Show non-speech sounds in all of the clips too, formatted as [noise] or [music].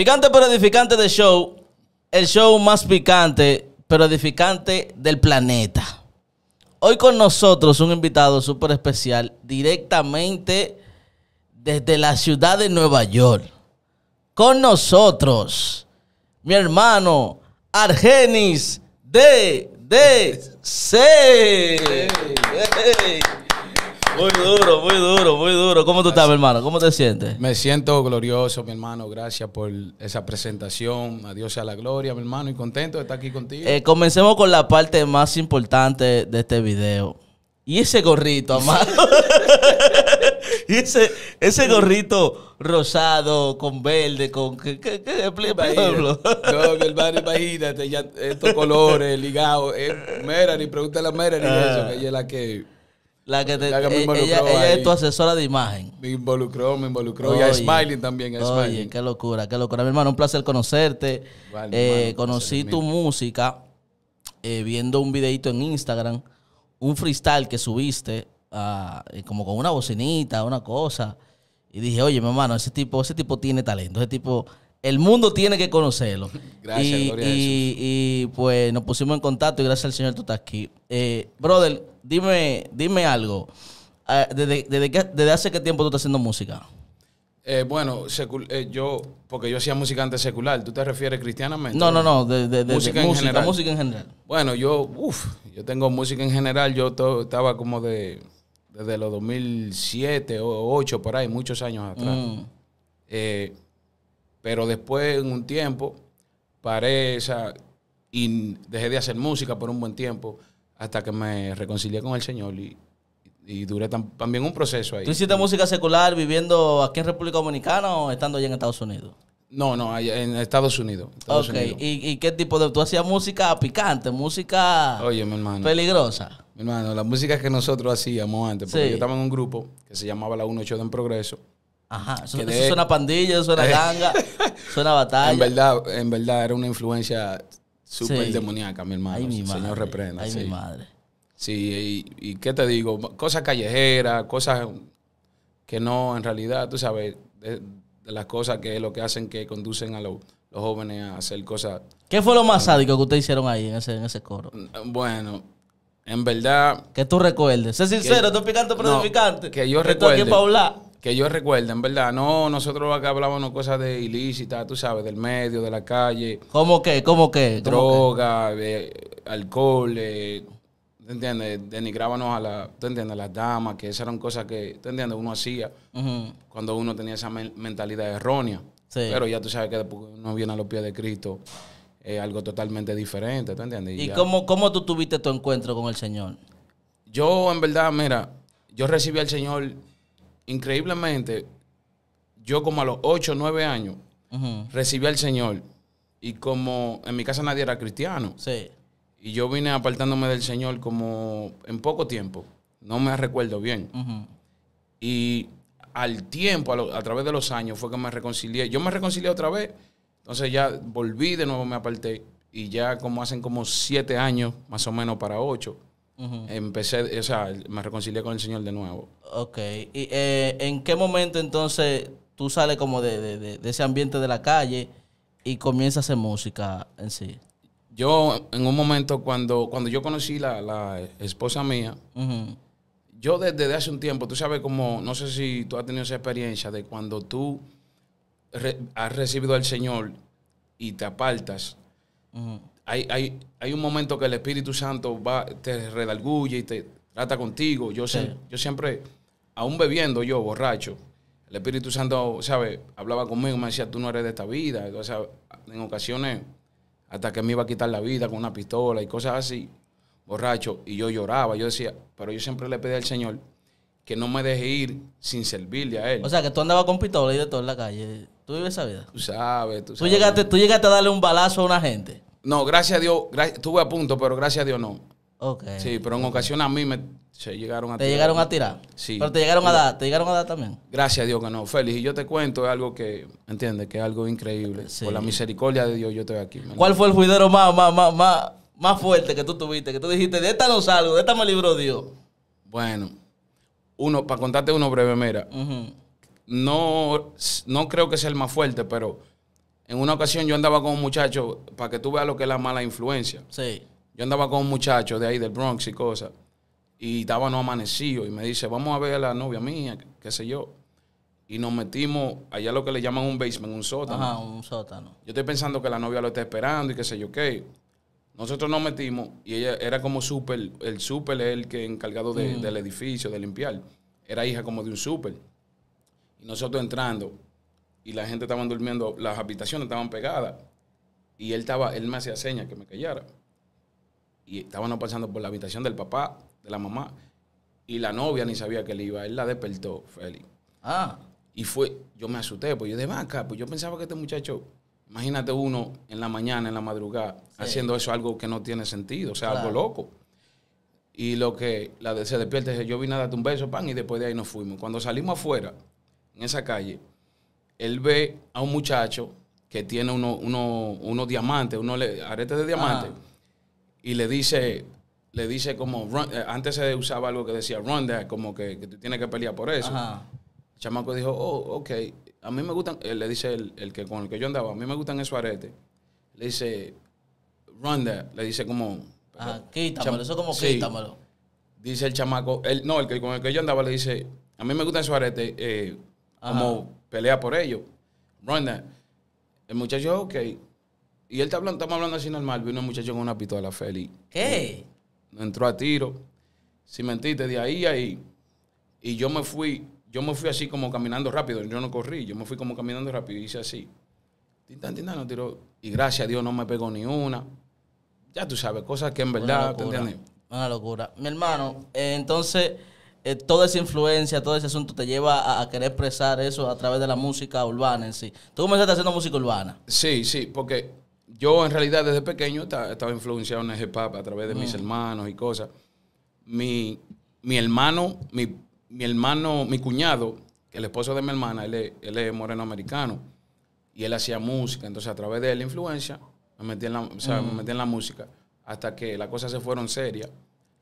Picante pero edificante de show. El show más picante pero edificante del planeta. Hoy con nosotros un invitado súper especial directamente desde la ciudad de Nueva York. Con nosotros, mi hermano Argenis de DC. c Muy duro, muy duro, muy ¿cómo tú estás, mi hermano? ¿Cómo te sientes? Me siento glorioso, mi hermano. Gracias por esa presentación. Adiós a la gloria, mi hermano. Y contento de estar aquí contigo. Eh, comencemos con la parte más importante de este video. Y ese gorrito, amado. [laughs] y ese, gorrito rosado, con verde, con. ¿Qué, qué, qué No, mi hermano, imagínate, estos colores ligados. Eh, pregúntale a Merani ah. que ella es la que la que, te, eh, ella, es tu asesora de imagen. Me involucró, me involucró. y a Smiling también. A oye, qué locura, qué locura. Mi hermano, un placer conocerte. Eh, conocí tu música eh, viendo un videito en Instagram, un freestyle que subiste, ah, como con una bocinita, una cosa. Y dije, oye, mi hermano, ese tipo, ese tipo tiene talento. Ese tipo el mundo tiene que conocerlo. Gracias, y, Gloria y pues nos pusimos en contacto y gracias al Señor tú estás aquí. Eh, brother, dime, dime algo. Ah, ¿Desde, hace qué tiempo tú estás haciendo música? Eh, bueno, eh, yo, porque yo hacía música antes secular, ¿tú te refieres cristianamente? No, no, no, música, en general. Bueno, yo, uff, yo tengo música en general, yo estaba como de, desde los 2007 o 2008, por ahí, muchos años atrás. Mm. Eh, pero después, en un tiempo, paré y dejé de hacer música por un buen tiempo hasta que me reconcilié con el Señor y, y duré también un proceso ahí. ¿Tú hiciste música secular viviendo aquí en República Dominicana o estando allá en Estados Unidos? No, no, en Estados Unidos. ok, ¿Y, qué tipo de...? ¿Tú hacías música picante, música Oye, mi hermano, peligrosa? Mi hermano, la música que nosotros hacíamos antes, porque yo estaba en un grupo que se llamaba La 18 en Progreso, Ajá, eso, eso suena pandilla, [laughs] suena ganga, suena batalla. En verdad, en verdad era una influencia súper demoníaca, mi hermano. Ay, mi madre. Señor reprenda. Ay, mi madre. Sí, y, qué te digo, cosas callejeras, cosas que no, en realidad, tú sabes, de, las cosas que es lo que hacen que conducen a los jóvenes a hacer cosas. ¿Qué fue lo más sádico que ustedes hicieron ahí en ese, coro? Bueno, en verdad. Que tú recuerdes. Sé sincero, tú picante, pero no, Que yo recuerde. Paula que yo recuerdo, en verdad. No, nosotros acá hablábamos cosas de ilícita, tú sabes, del medio, de la calle. ¿Cómo qué? ¿Cómo qué? Droga, eh, alcohol, eh, ¿te entiendes? Denigrábamos a la, ¿te entiendes? las damas, que esas eran cosas que, ¿tú entiendes? Uno hacía cuando uno tenía esa mentalidad errónea. Pero ya tú sabes que después uno viene a los pies de Cristo, algo totalmente diferente, ¿te entiendes? ¿Y, ¿Y cómo, cómo tú tuviste tu encuentro con el Señor? Yo, en verdad, mira, yo recibí al Señor increíblemente, yo como a los 8, 9 años, recibí al Señor. Y como en mi casa nadie era cristiano. Y yo vine apartándome del Señor como en poco tiempo. No me recuerdo bien. Y al tiempo, a, través de los años, fue que me reconcilié. Yo me reconcilié otra vez. Entonces ya volví de nuevo, me aparté. Y ya como hacen como siete años, más o menos para ocho, Empecé, o sea, me reconcilié con el Señor de nuevo. Ok. ¿Y eh, en qué momento entonces tú sales como de, ese ambiente de la calle y comienzas a hacer música en sí? Yo, en un momento, cuando, cuando yo conocí la, la esposa mía, yo desde, hace un tiempo, tú sabes como, no sé si tú has tenido esa experiencia de cuando tú has recibido al Señor y te apartas, hay, hay, hay un momento que el Espíritu Santo va, te redarguye y te trata contigo. Yo, yo siempre, aún bebiendo yo, borracho, el Espíritu Santo, ¿sabes? Hablaba conmigo, me decía, tú no eres de esta vida. en ocasiones, hasta que me iba a quitar la vida con una pistola y cosas así, borracho. Y yo lloraba, yo decía, pero yo siempre le pedí al Señor que no me deje ir sin servirle a Él. O sea, que tú andabas con pistola y de todo en la calle. ¿Tú vives esa vida? Tú sabes, tú sabes. Tú llegaste, tú llegaste a darle un balazo a una gente. No, gracias a Dios, estuve a punto, pero gracias a Dios no. Ok. Sí, pero en ocasiones a mí me se llegaron a ¿Te llegaron a tirar? Sí. Pero te llegaron a dar, te llegaron a dar también. Gracias a Dios que no. Félix, y yo te cuento algo que, ¿entiendes? Que es algo increíble. Sí. Por la misericordia de Dios yo estoy aquí. ¿Cuál fue el fuidero más, más, más, más, más fuerte que tú tuviste? Que tú dijiste, de esta no salgo, de esta me libró Dios. Bueno, uno, para contarte uno breve, mira. no, no creo que sea el más fuerte, pero en una ocasión yo andaba con un muchacho, para que tú veas lo que es la mala influencia. Sí. Yo andaba con un muchacho de ahí, del Bronx y cosas. Y estaba no amanecido. Y me dice, vamos a ver a la novia mía, qué sé yo. Y nos metimos allá lo que le llaman un basement, un sótano. Ajá, un sótano. Yo estoy pensando que la novia lo está esperando y qué sé yo qué. Nosotros nos metimos y ella era como súper, el súper es el que encargado mm. del edificio, de limpiar. Era hija como de un súper. Y nosotros entrando, y la gente estaban durmiendo, las habitaciones estaban pegadas. Y él estaba, él me hacía señas que me callara. Y estaban pasando por la habitación del papá, de la mamá. Y la novia ni sabía que él iba. Él la despertó, Félix. Ah. Y fue, yo me asusté, pues yo de vaca, pues yo pensaba que este muchacho, imagínate uno en la mañana, en la madrugada, haciendo eso algo que no tiene sentido, o sea, algo loco. Y lo que la de, se despierta yo vine a darte un beso, pan, y después de ahí nos fuimos. Cuando salimos afuera, en esa calle, él ve a un muchacho que tiene unos diamantes, unos aretes de diamantes, y le dice, le dice como, eh, antes se usaba algo que decía ronda como que, que tú tienes que pelear por eso. El chamaco dijo, oh, ok, a mí me gustan, eh, le dice el, que con el que yo andaba, a mí me gustan esos aretes. Le dice, ronda le dice como... Ah, quítamelo, eso como quítamelo. Dice el chamaco, no, el que con el que yo andaba le dice, a mí me gustan esos aretes, eh, como pelea por ellos. el muchacho, ok. Y él está hablando, estamos hablando así normal. Vino un muchacho con una pistola, feliz. ¿Qué? No entró a tiro. Si mentiste, de ahí a ahí. Y yo me fui, yo me fui así como caminando rápido. Yo no corrí, yo me fui como caminando rápido y hice así. Tintan, tintan, no tiró. Y gracias a Dios no me pegó ni una. Ya tú sabes, cosas que en verdad. Una locura. Mi hermano, eh, entonces. Eh, toda esa influencia, todo ese asunto te lleva a, querer expresar eso a través de la música urbana en sí. Tú comenzaste haciendo música urbana. Sí, sí, porque yo en realidad desde pequeño estaba, influenciado en ese hip a través de mis mm. hermanos y cosas. Mi, hermano, mi, hermano, mi cuñado, el esposo de mi hermana, él es, moreno americano y él hacía música. Entonces a través de él, la influencia, me metí en la, me mm. metí en la música hasta que las cosas se fueron serias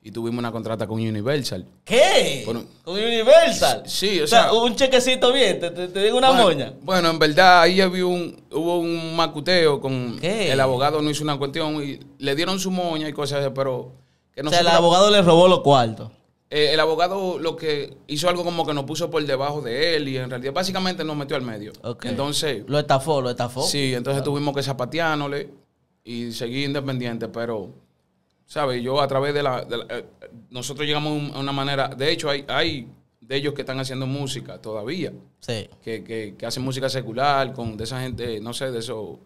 y tuvimos una contrata con Universal. ¿Qué? ¿Con Universal? Sí, o sea, o sea un chequecito bien, te, digo una moña. Bueno, en verdad ahí había un, hubo un macuteo con ¿Qué? el abogado, no hizo una cuestión y le dieron su moña y cosas así, pero... o sea, el abogado le robó los cuartos. Eh, el abogado lo que hizo algo como que nos puso por debajo de él y en realidad básicamente nos metió al medio. Entonces... Lo estafó, lo estafó. Sí, entonces ah. tuvimos que zapateándole y seguir independiente, pero... ¿sabes? Yo a través de la... Eh, nosotros llegamos a una manera... De hecho, hay, hay de ellos que están haciendo música todavía. Sí. Que, que, que, hacen música secular, con de esa gente, no sé, de esos,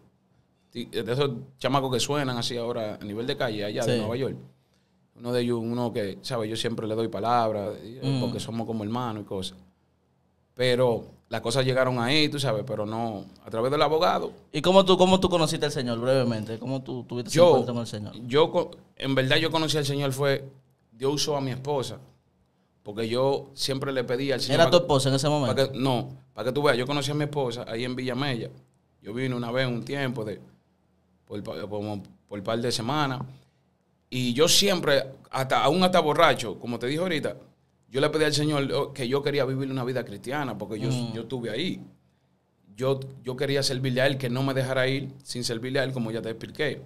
de esos chamacos que suenan así ahora a nivel de calle allá de Nueva York. Uno de ellos, uno que, sabe Yo siempre le doy palabras, eh, mm. porque somos como hermanos y cosas. Pero las cosas llegaron ahí, tú sabes, pero no a través del abogado. ¿Y cómo tú, cómo tú conociste al Señor brevemente? ¿Cómo tú tuviste yo, encuentro con el Señor? Yo, en verdad, yo conocí al Señor fue, Dios uso a mi esposa, porque yo siempre le pedí al Señor. ¿Era tu esposa en ese momento? no, para que tú veas, yo conocí a mi esposa ahí en Villamella. Yo vine una vez, un tiempo, de, por, un par de semanas. Y yo siempre, hasta aún hasta borracho, como te dije ahorita, yo le pedí al Señor oh, que yo quería vivir una vida cristiana porque yo, mm. yo estuve ahí. Yo, yo quería servirle a Él, que no me dejara ir sin servirle a Él, como ya te expliqué.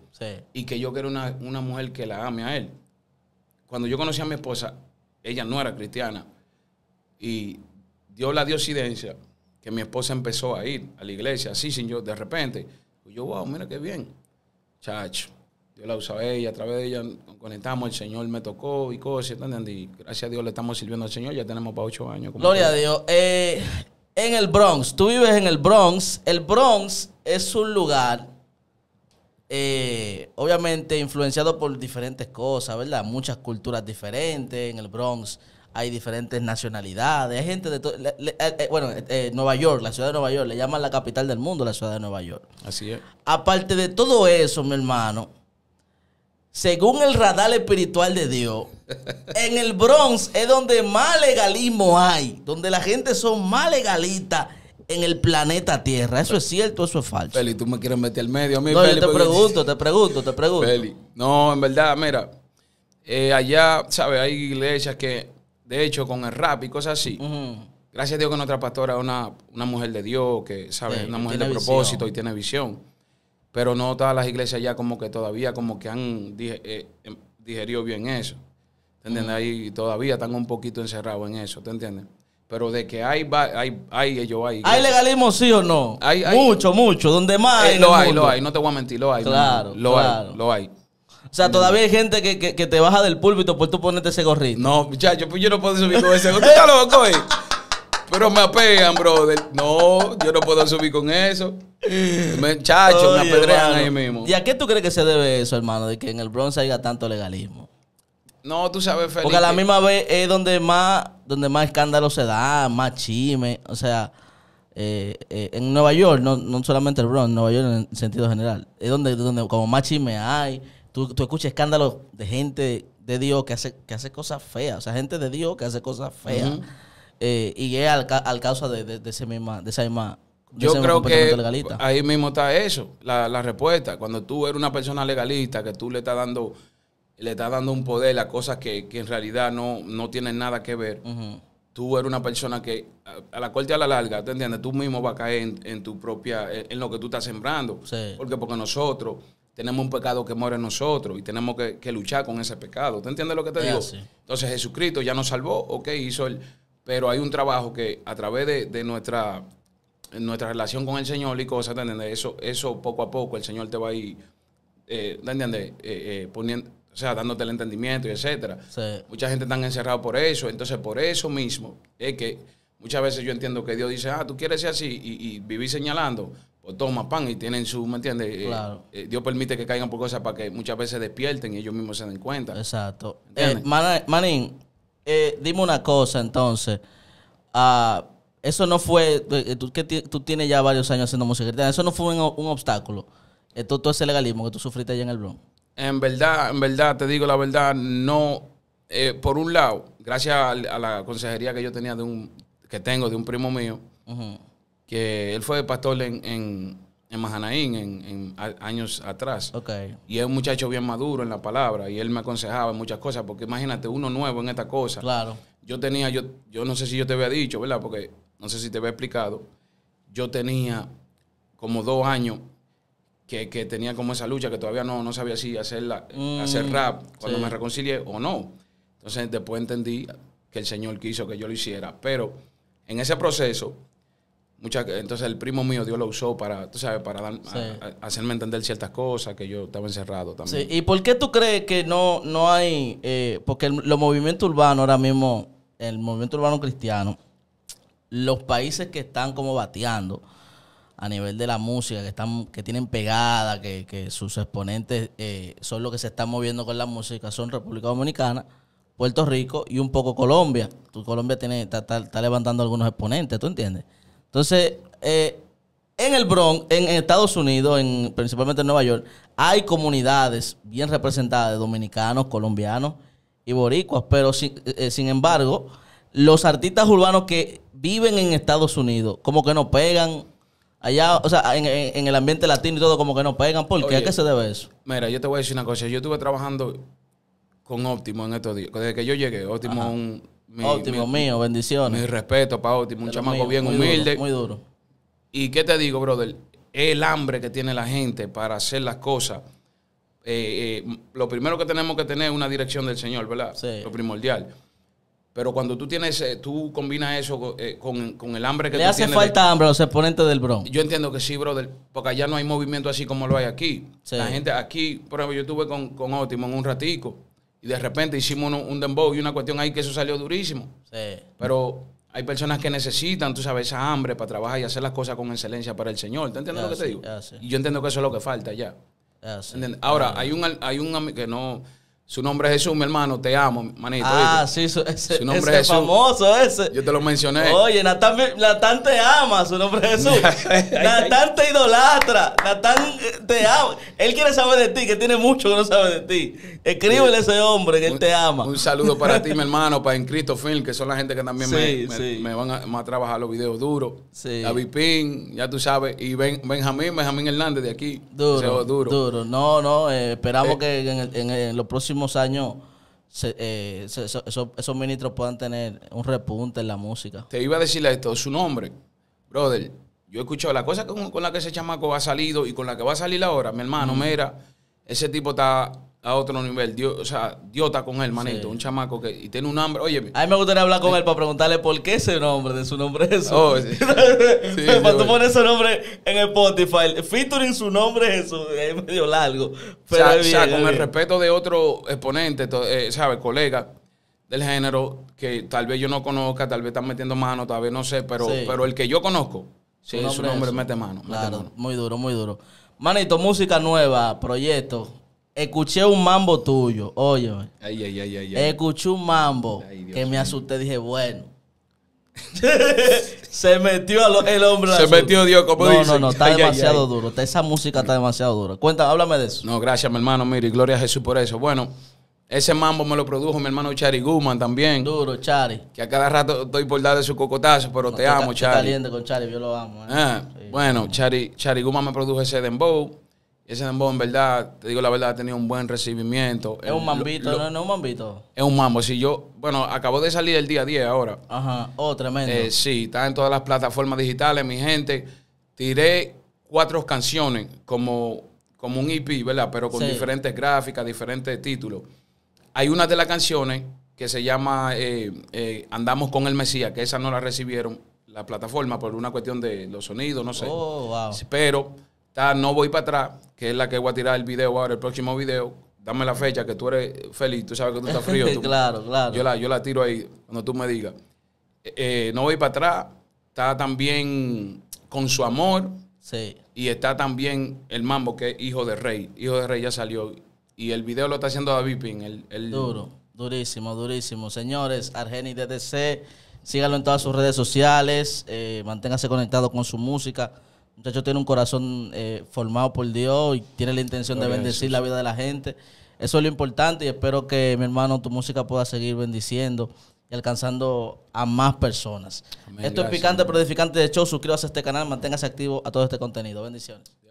Y que yo quería una, mujer que la ame a Él. Cuando yo conocí a mi esposa, ella no era cristiana. Y dios la dio diosidencia que mi esposa empezó a ir a la iglesia, así sin yo, de repente. Yo, wow, mira qué bien. Chacho, yo la usaba a a través de ella nos conectamos, el Señor me tocó y cosas, Y gracias a Dios le estamos sirviendo al Señor, ya tenemos para ocho años. Gloria a Dios. Eh, en el Bronx, tú vives en el Bronx. El Bronx es un lugar, eh, obviamente, influenciado por diferentes cosas, ¿verdad? Muchas culturas diferentes. En el Bronx hay diferentes nacionalidades, hay gente de todo. Eh, bueno, Nueva York, la ciudad de Nueva York, le llaman la capital del mundo, la ciudad de Nueva York. Así es. Aparte de todo eso, mi hermano, según el radar espiritual de Dios, en el Bronx es donde más legalismo hay, donde la gente son más legalistas en el planeta Tierra. ¿Eso es cierto eso es falso? Feli, tú me quieres meter al medio a mí, No, te pregunto, te pregunto, te pregunto. Feli, no, en verdad, mira, eh, allá, ¿sabes? Hay iglesias que, de hecho, con el rap y cosas así. Gracias a Dios que nuestra pastora es una, mujer de Dios, que, ¿sabes? una mujer de propósito y tiene visión pero no todas las iglesias ya como que todavía como que han eh, em, digerido bien eso. ¿Te entiendes? Ahí todavía están un poquito encerrados en eso, ¿te entiendes? Pero de que hay, hay, hay ellos eh, hay. ¿Hay legalismo sí o no? Hay, hay mucho, mucho. Donde más hay. Eh, lo hay, lo hay. No te voy a mentir, lo hay. Claro, lo hay, lo hay. O sea, todavía hay gente que, te baja del púlpito por tú ponerte ese gorrito. No, muchacho, pues yo no puedo subir con ese gorrito. loco, Pero me apegan, brother. No, yo no puedo subir con eso. [laughs] Chacho, me apedrean ahí mismo. ¿Y a qué tú crees que se debe eso, hermano? De que en el Bronx haya tanto legalismo. No, tú sabes, Felipe. Porque a la misma vez es donde más, donde más escándalo se da, más chisme. O sea, eh, eh, en Nueva York, no, solamente el Bronx, Nueva York en sentido general. Es donde, donde como más chisme hay. Tú, tú escuchas escándalos de gente de Dios que hace, que hace cosas feas. O sea, gente de Dios que hace cosas feas. Eh, y es al, al causa de, ese misma, de esa misma yo creo que ahí mismo está eso, la, respuesta. Cuando tú eres una persona legalista, que tú le estás dando, le estás dando un poder a cosas que, en realidad no, no tienen nada que ver, tú eres una persona que a, la corte a la larga, entiendes? Tú mismo vas a caer en, tu propia, en, lo que tú estás sembrando. Porque, porque nosotros tenemos un pecado que muere en nosotros y tenemos que, luchar con ese pecado. ¿Te entiendes lo que te digo? Entonces Jesucristo ya nos salvó, ok, hizo el... Pero hay un trabajo que a través de, de nuestra nuestra relación con el Señor y cosas, ¿te entiendes? Eso, eso poco a poco el Señor te va a ir, eh, ¿te entiendes? Eh, eh, poniendo, o sea, dándote el entendimiento y etcétera. Mucha gente está encerrada por eso. Entonces, por eso mismo es que muchas veces yo entiendo que Dios dice, ah, tú quieres ser así y, y vivir señalando. Pues toma pan y tienen su, ¿me entiendes? Eh, Dios permite que caigan por cosas para que muchas veces despierten y ellos mismos se den cuenta. Exacto. Manín, dime una cosa entonces. Uh, eso no fue, eh, eh, tú, que tú tienes ya varios años haciendo música eso no fue un, obstáculo, Esto, todo ese legalismo que tú sufriste allá en el Bronx. En verdad, en verdad, te digo la verdad, no, eh, por un lado, gracias a, la consejería que yo tenía de un, que tengo de un primo mío, que él fue pastor en, en, en Majanaín en, años atrás. Y es un muchacho bien maduro en la palabra y él me aconsejaba en muchas cosas, porque imagínate, uno nuevo en esta cosa. Claro. Yo tenía, yo, yo no sé si yo te había dicho, ¿verdad? Porque no sé si te había explicado, yo tenía como dos años que, tenía como esa lucha que todavía no, no sabía si hacerla, mm, hacer rap cuando me reconcilié o no. Entonces después entendí que el Señor quiso que yo lo hiciera, pero en ese proceso... entonces el primo mío Dios lo usó para, tú para hacerme entender ciertas cosas que yo estaba encerrado también. ¿Y por qué tú crees que no, no hay, eh, porque el, los movimientos urbanos ahora mismo, el movimiento urbano cristiano, los países que están como bateando a nivel de la música, que están, que tienen pegada, que, sus exponentes eh, son los que se están moviendo con la música, son República Dominicana, Puerto Rico y un poco Colombia. Colombia tiene, está, levantando algunos exponentes, ¿tú entiendes? Entonces, eh, en el Bronx, en Estados Unidos, en, principalmente en Nueva York, hay comunidades bien representadas de dominicanos, colombianos y boricuas, pero eh, sin embargo, los artistas urbanos que viven en Estados Unidos, como que no pegan allá, o sea, en, el ambiente latino y todo, como que no pegan. ¿Por qué? ¿A qué se debe eso? Mira, yo te voy a decir una cosa. Yo estuve trabajando con Óptimo en estos días. Desde que yo llegué, Óptimo un... óptimo mío, bendiciones. Mi respeto para Óptimo, un chamaco bien humilde. muy duro. ¿Y qué te digo, brother? El hambre que tiene la gente para hacer las cosas. Eh, eh, lo primero que tenemos que tener es una dirección del Señor, ¿verdad? Lo primordial. Pero cuando tú tienes, eh, tú combinas eso eh, con, el hambre que Le hace falta hambre a los exponentes del Bronx. Yo entiendo que sí, brother, porque allá no hay movimiento así como lo hay aquí. La gente aquí, por ejemplo, yo estuve con, con en un ratico y de repente hicimos un, dembow y una cuestión ahí que eso salió durísimo. Sí. Pero hay personas que necesitan, tú sabes, esa hambre para trabajar y hacer las cosas con excelencia para el Señor. ¿Te entiendes lo que te digo? Y yo entiendo que eso es lo que falta ya. Ahora, hay un, hay un que no su nombre es Jesús, mi hermano, te amo, manito. Ah, sí, ese, es famoso ese. Yo te lo mencioné. Oye, Natán, te ama, su nombre es Jesús. [laughs] Natán te idolatra, Natán eh, te ama. Él quiere saber de ti, que tiene mucho que no sabe de ti. Escríbele a eh, ese hombre que él te ama. Un saludo para ti, mi [laughs] hermano, para En Cristo Film, que son la gente que también me, van a, trabajar los videos duros. Sí. David Pin, ya tú sabes, y ben, Benjamín, Benjamín Hernández de aquí. Duro, duro. duro. No, no, eh, esperamos que en los próximos años eh, esos, ministros puedan tener un repunte en la música. Te iba a decir esto, su nombre, brother. Yo he escuchado la cosa con, la que ese chamaco ha salido y con la que va a salir ahora, mi hermano, mira, ese tipo está a otro nivel. Dios, o sea, Dios está con él, manito. Un chamaco que y tiene un hambre. Oye, a mí me gustaría hablar con él para preguntarle por qué ese nombre, de su nombre eso. Oh, Cuando [laughs] tú pones ese nombre en el Spotify, featuring su nombre es eso, es medio largo. Pero con el respeto de otro exponente, eh, sabe, ¿sabes? Colega del género, que tal vez yo no conozca, tal vez están metiendo mano, tal vez no sé, pero, pero el que yo conozco, sí, su nombre, mete mano. claro, muy duro, muy duro. Manito, música nueva, proyecto Escuché un mambo tuyo, oye. Ay, ay, ay, ay, Escuché un mambo que me asusté. Dije, bueno. [laughs] se metió a el hombre. Se metió Dios, como no, No, no, está demasiado duro. Esa música está demasiado dura. Cuéntame, háblame de eso. No, gracias, mi hermano. Mire, gloria a Jesús por eso. Bueno, ese mambo me lo produjo mi hermano Chari también. Duro, Chari. Que a cada rato estoy por de su cocotazo, pero te amo, Chari. caliente con Chari, yo lo amo. ¿eh? Ah, bueno, Chari, Chari me produjo ese dembow ese dembow, en verdad, te digo la verdad, ha tenido un buen recibimiento. Es un mambito, no, es un mambito. Es un mambo. Si yo, bueno, acabo de salir el día 10 ahora. Ajá. Oh, tremendo. Eh, sí, está en todas las plataformas digitales, mi gente. Tiré cuatro canciones como, como un EP, ¿verdad? Pero con diferentes gráficas, diferentes títulos. Hay una de las canciones que se llama eh, eh, Andamos con el Mesías, que esa no la recibieron la plataforma por una cuestión de los sonidos, no sé. Oh, wow. Pero no Voy para atrás, que es la que voy a tirar el video ahora, el próximo video. Dame la fecha, que tú eres feliz, tú sabes que tú estás frío. [laughs] claro, claro. Yo la, yo la tiro ahí cuando tú me digas. Eh, eh, no Voy para atrás, está también Con Su Amor. Sí. Y está también el Mambo, que es Hijo de Rey. Hijo de Rey ya salió. Y el video lo está haciendo David Pin. El, Duro, durísimo, durísimo. Señores, Argeni DDC, síganlo en todas sus redes sociales, eh, manténgase conectado con su música muchacho tiene un corazón eh, formado por Dios y tiene la intención de bendecir la vida de la gente. Eso es lo importante y espero que, mi hermano, tu música pueda seguir bendiciendo y alcanzando a más personas. Esto es Picante, pero edificante de hecho, Suscríbase a este canal, manténgase activo a todo este contenido. Bendiciones.